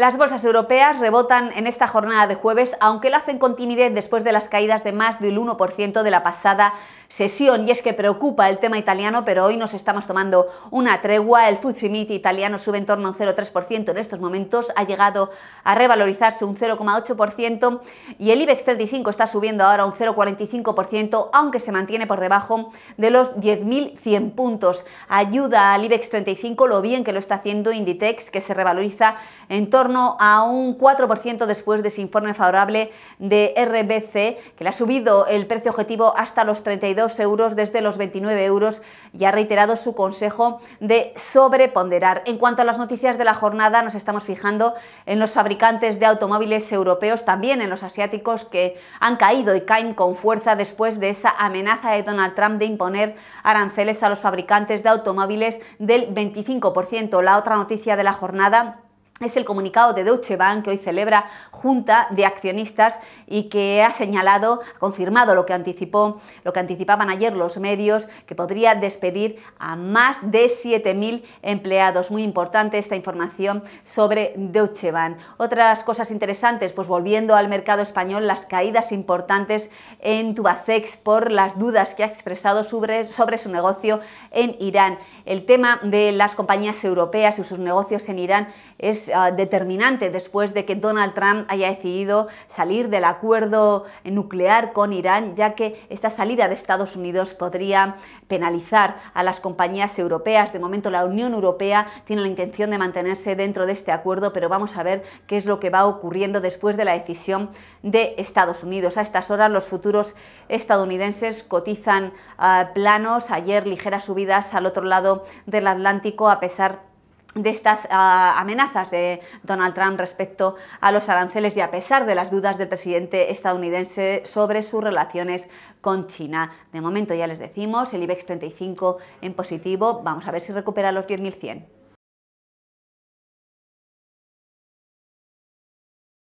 Las bolsas europeas rebotan en esta jornada de jueves, aunque lo hacen con timidez después de las caídas de más del 1% de la pasada sesión y es que preocupa el tema italiano, pero hoy nos estamos tomando una tregua. El Fuzimiti italiano sube en torno a un 0,3% en estos momentos, ha llegado a revalorizarse un 0,8% y el IBEX 35 está subiendo ahora un 0,45%, aunque se mantiene por debajo de los 10.100 puntos. Ayuda al IBEX 35 lo bien que lo está haciendo Inditex, que se revaloriza en torno a un 4% después de ese informe favorable de RBC, que le ha subido el precio objetivo hasta los 32 euros desde los 29 euros y ha reiterado su consejo de sobreponderar. En cuanto a las noticias de la jornada, nos estamos fijando en los fabricantes de automóviles europeos, también en los asiáticos que han caído y caen con fuerza después de esa amenaza de Donald Trump de imponer aranceles a los fabricantes de automóviles del 25%. La otra noticia de la jornada es el comunicado de Deutsche Bank que hoy celebra junta de accionistas y que ha señalado, ha confirmado lo que anticipó, lo que anticipaban ayer los medios, que podría despedir a más de 7.000 empleados. Muy importante esta información sobre Deutsche Bank. Otras cosas interesantes, pues volviendo al mercado español, las caídas importantes en Tubacex por las dudas que ha expresado sobre, sobre su negocio en Irán. El tema de las compañías europeas y sus negocios en Irán es Ah, determinante después de que Donald Trump haya decidido salir del acuerdo nuclear con Irán, ya que esta salida de Estados Unidos podría penalizar a las compañías europeas. De momento la Unión Europea tiene la intención de mantenerse dentro de este acuerdo, pero vamos a ver qué es lo que va ocurriendo después de la decisión de Estados Unidos. A estas horas los futuros estadounidenses cotizan ah, planos, ayer ligeras subidas al otro lado del Atlántico a pesar de estas ah, amenazas de Donald Trump respecto a los aranceles y a pesar de las dudas del presidente estadounidense sobre sus relaciones con China. De momento ya les decimos, el IBEX 35 en positivo, vamos a ver si recupera los 10.100.